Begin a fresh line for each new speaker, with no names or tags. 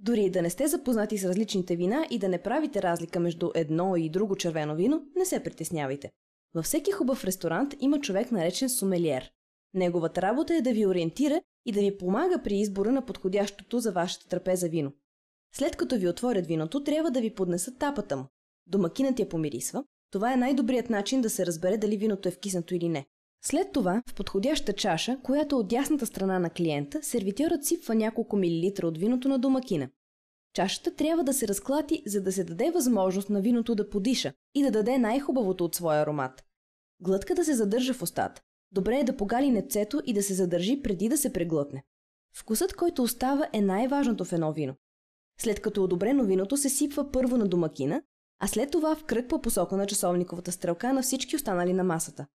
Дори да не сте запознати с различните вина и да не правите разлика между едно и друго червено вино, не се притеснявайте. Във всеки хубав ресторант има човек наречен сумелиер. Неговата работа е да ви ориентира и да ви помага при избора на подходящото за вашата трапеза вино. След като ви отворят виното, трябва да ви поднесат тапата му. Домакинът я помирисва. Това е най-добрият начин да се разбере дали виното е вкиснато или не. След това, в подходяща чаша, която е от дясната страна на клиента, сервитьорът сипва няколко милилитра от виното на домакина. Чашата трябва да се разклати, за да се даде възможност на виното да подиша и да даде най-хубавото от своя аромат. Глътка да се задържа в устата. Добре е да погали нецето и да се задържи преди да се преглътне. Вкусът, който остава, е най-важното в едно вино. След като е одобрено виното се сипва първо на домакина, а след това в кръг по посока на часовниковата стрелка на всички останали на масата.